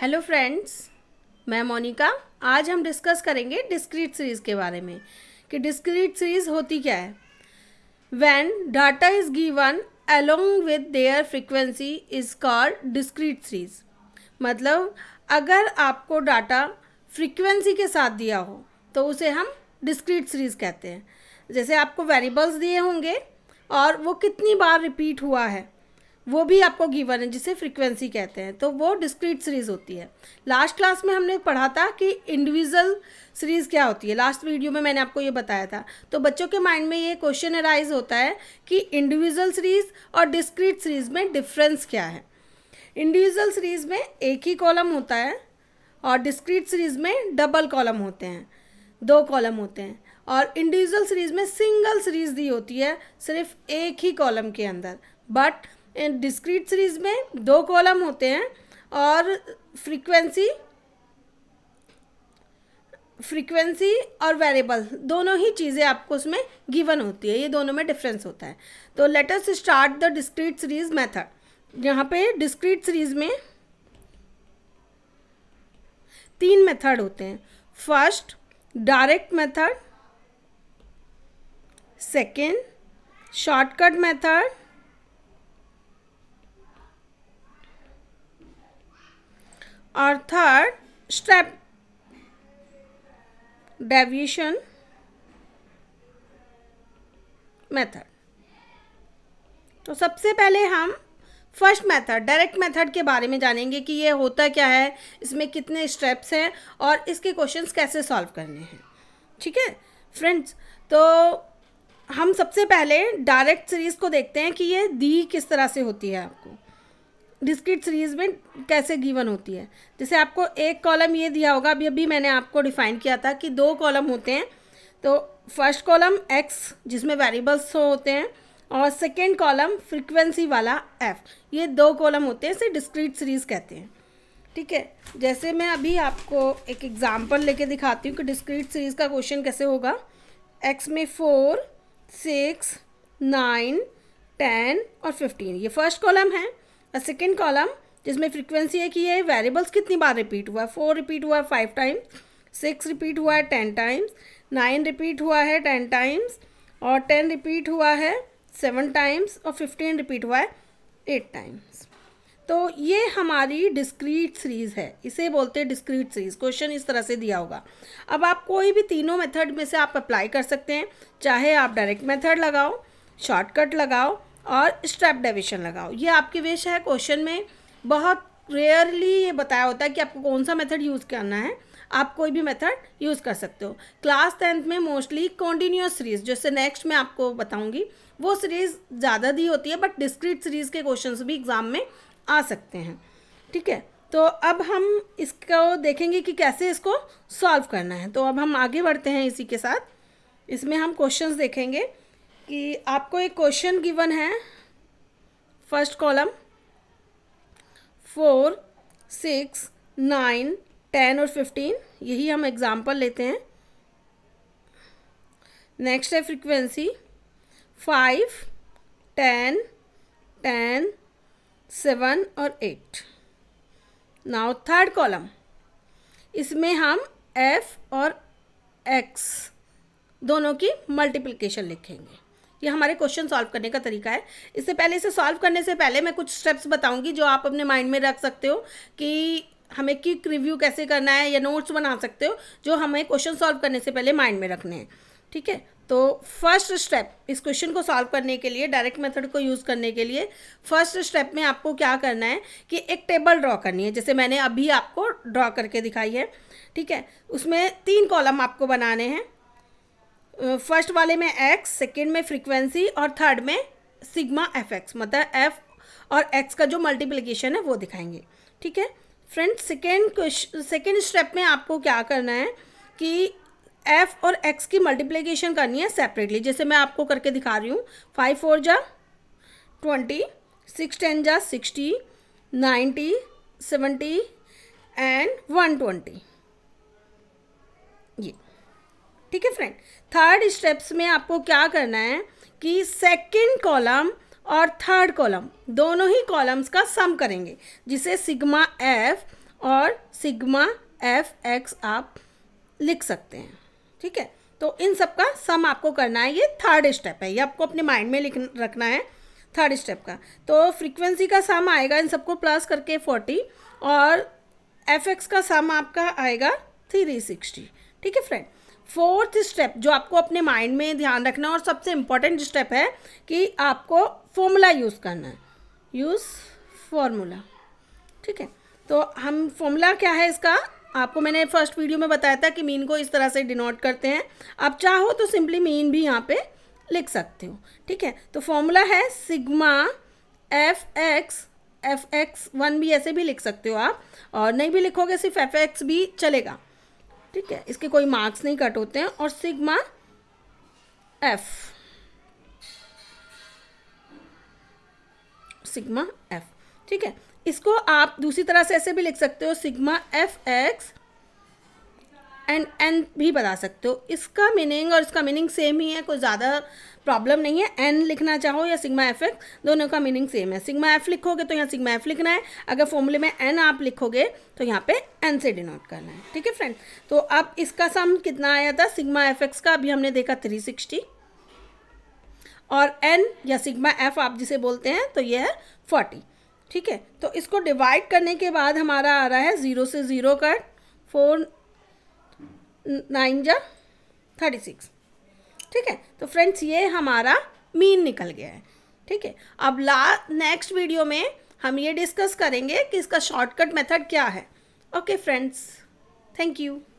hello friends मैं मोनिका आज हम डिस्कस करेंगे डिस्क्रीट सीरीज़ के बारे में कि डिस्क्रीट सीरीज़ होती क्या है when data is given along with their frequency is called discrete series मतलब अगर आपको डाटा फ्रीक्वेंसी के साथ दिया हो तो उसे हम डिस्क्रीट सीरीज़ कहते हैं जैसे आपको वेरिएबल्स दिए होंगे और वो कितनी बार रिपीट हुआ है वो भी आपको गिवन है जिसे फ्रीक्वेंसी कहते हैं तो वो डिस्क्रीट सीरीज़ होती है लास्ट क्लास में हमने पढ़ा था कि इंडिविजुअल सीरीज़ क्या होती है लास्ट वीडियो में मैंने आपको ये बताया था तो बच्चों के माइंड में ये क्वेश्चन अराइज होता है कि इंडिविजुअल सीरीज़ और डिस्क्रीट सीरीज़ में डिफरेंस क्या है इंडिविजुअल सीरीज़ में एक ही कॉलम होता है और डिस्क्रीट सीरीज़ में डबल कॉलम होते हैं दो कॉलम होते हैं और इंडिविजुअल सीरीज़ में सिंगल सीरीज़ दी होती है सिर्फ एक ही कॉलम के अंदर बट डिस्क्रीट सीरीज में दो कॉलम होते हैं और फ्रीक्वेंसी फ्रीक्वेंसी और वेरिएबल दोनों ही चीज़ें आपको उसमें गिवन होती है ये दोनों में डिफरेंस होता है तो let us start the discrete series method यहाँ पे डिस्क्रीट सीरीज में तीन मेथड होते हैं first direct method second shortcut method और थर्ड स्टेप डेविएशन मेथड तो सबसे पहले हम फर्स्ट मेथड डायरेक्ट मेथड के बारे में जानेंगे कि ये होता क्या है इसमें कितने स्टेप्स हैं और इसके क्वेश्चंस कैसे सॉल्व करने हैं ठीक है फ्रेंड्स तो हम सबसे पहले डायरेक्ट सीरीज़ को देखते हैं कि ये दी किस तरह से होती है आपको डिस्क्रीट सीरीज़ में कैसे गिवन होती है जैसे आपको एक कॉलम ये दिया होगा अभी अभी मैंने आपको डिफ़ाइन किया था कि दो कॉलम होते हैं तो फर्स्ट कॉलम एक्स जिसमें वेरिएबल्स होते हैं और सेकेंड कॉलम फ्रिक्वेंसी वाला एफ ये दो कॉलम होते हैं इसे डिस्क्रीट सीरीज़ कहते हैं ठीक है जैसे मैं अभी आपको एक एग्ज़ाम्पल लेके दिखाती हूँ कि डिस्क्रीट सीरीज़ का क्वेश्चन कैसे होगा एक्स में फोर सिक्स नाइन टेन और फिफ्टीन ये फर्स्ट कॉलम है सेकेंड कॉलम जिसमें फ्रीक्वेंसी है कि ये वेरिएबल्स कितनी बार रिपीट हुआ है फोर रिपीट हुआ है फाइव टाइम्स सिक्स रिपीट हुआ है टेन टाइम्स नाइन रिपीट हुआ है टेन टाइम्स और टेन रिपीट हुआ है सेवन टाइम्स और फिफ्टीन रिपीट हुआ है एट टाइम्स तो ये हमारी डिस्क्रीट सीरीज़ है इसे बोलते हैं डिस्क्रीट सीरीज़ क्वेश्चन इस तरह से दिया होगा अब आप कोई भी तीनों मेथड में से आप अप्लाई कर सकते हैं चाहे आप डायरेक्ट मेथड लगाओ शॉर्टकट लगाओ और स्टेप डेविशन लगाओ ये आपके वेश है क्वेश्चन में बहुत रेयरली ये बताया होता है कि आपको कौन सा मेथड यूज़ करना है आप कोई भी मेथड यूज़ कर सकते हो क्लास टेंथ में मोस्टली कॉन्टीन्यूस सीरीज़ जैसे नेक्स्ट मैं आपको बताऊंगी वो सीरीज़ ज़्यादा दी होती है बट डिस्क्रीट सीरीज़ के क्वेश्चन भी एग्ज़ाम में आ सकते हैं ठीक है तो अब हम इसको देखेंगे कि कैसे इसको सॉल्व करना है तो अब हम आगे बढ़ते हैं इसी के साथ इसमें हम क्वेश्चंस देखेंगे कि आपको एक क्वेश्चन गिवन है first column four six nine ten और फिफ्टीन यही हम एग्ज़ाम्पल लेते हैं नेक्स्ट है frequency five ten ten seven और एट नाउ थर्ड कॉलम इसमें हम एफ और एक्स दोनों की मल्टीप्लिकेशन लिखेंगे ये हमारे क्वेश्चन सॉल्व करने का तरीका है इससे पहले इसे सॉल्व करने से पहले मैं कुछ स्टेप्स बताऊंगी जो आप अपने माइंड में रख सकते हो कि हमें क्विक रिव्यू कैसे करना है या नोट्स बना सकते हो जो हमें क्वेश्चन सॉल्व करने से पहले माइंड में रखने हैं ठीक है तो फर्स्ट स्टेप इस क्वेश्चन को सॉल्व करने के लिए डायरेक्ट मेथड को यूज़ करने के लिए फर्स्ट स्टेप में आपको क्या करना है कि एक टेबल ड्रॉ करनी है जैसे मैंने अभी आपको ड्रॉ करके दिखाई है ठीक है उसमें तीन कॉलम आपको बनाने हैं फर्स्ट वाले में एक्स सेकेंड में फ्रिक्वेंसी और थर्ड में सिग्मा एफ एक्स मतलब एफ और एक्स का जो मल्टीप्लिकेशन है वो दिखाएंगे ठीक है फ्रेंड सेकेंड सेकेंड स्टेप में आपको क्या करना है कि एफ और एक्स की मल्टीप्लिकेशन करनी है सेपरेटली जैसे मैं आपको करके दिखा रही हूँ फाइव फोर जा ट्वेंटी सिक्स टेन जा sixty ninety seventy and one twenty ये ठीक है फ्रेंड थर्ड स्टेप्स में आपको क्या करना है कि सेकंड कॉलम और थर्ड कॉलम दोनों ही कॉलम्स का सम करेंगे जिसे सिग्मा एफ और सिग्मा एफ एक्स आप लिख सकते हैं ठीक है तो इन सब का सम आपको करना है ये थर्ड स्टेप है ये आपको अपने माइंड में लिख रखना है थर्ड स्टेप का तो फ्रीक्वेंसी का सम आएगा इन सबको प्लस करके फोर्टी और एफ एक्स का सम आपका आएगा थ्री सिक्सटी ठीक है फ्रेंड फोर्थ स्टेप जो आपको अपने माइंड में ध्यान रखना है और सबसे इम्पॉर्टेंट स्टेप है कि आपको फॉर्मूला यूज़ करना है यूज़ फॉर्मूला ठीक है तो हम फॉर्मूला क्या है इसका आपको मैंने फर्स्ट वीडियो में बताया था कि मीन को इस तरह से डिनोट करते हैं आप चाहो तो सिंपली मीन भी यहाँ पे लिख सकते हो ठीक है तो फॉर्मूला है sigma f x f x one भी ऐसे भी लिख सकते हो आप और नहीं भी लिखोगे सिर्फ एफ एक्स भी चलेगा ठीक है इसके कोई मार्क्स नहीं कट होते हैं और सिग्मा एफ सिग्मा एफ ठीक है इसको आप दूसरी तरह से ऐसे भी लिख सकते हो sigma f x and n भी बता सकते हो इसका मीनिंग और इसका मीनिंग सेम ही है कोई ज़्यादा प्रॉब्लम नहीं है एन लिखना चाहो या सिग्मा एफ एक्स दोनों का मीनिंग सेम है सिग्मा एफ लिखोगे तो यहाँ सिग्मा एफ लिखना है अगर फॉर्मूले में एन आप लिखोगे तो यहाँ पे एन से डिनोट करना है ठीक है फ्रेंड तो अब इसका सम कितना आया था सिग्मा एफ एक्स का अभी हमने देखा थ्री सिक्सटी और एन या सिग्मा एफ आप जिसे बोलते हैं तो यह है फोर्टी ठीक है तो इसको डिवाइड करने के बाद हमारा आ रहा है ज़ीरो से ज़ीरो कट फोर नाइन जा थर्टी सिक्स ठीक है तो फ्रेंड्स ये हमारा मीन निकल गया है ठीक है अब ला नेक्स्ट वीडियो में हम ये डिस्कस करेंगे कि इसका शॉर्टकट मेथड क्या है ओके फ्रेंड्स थैंक यू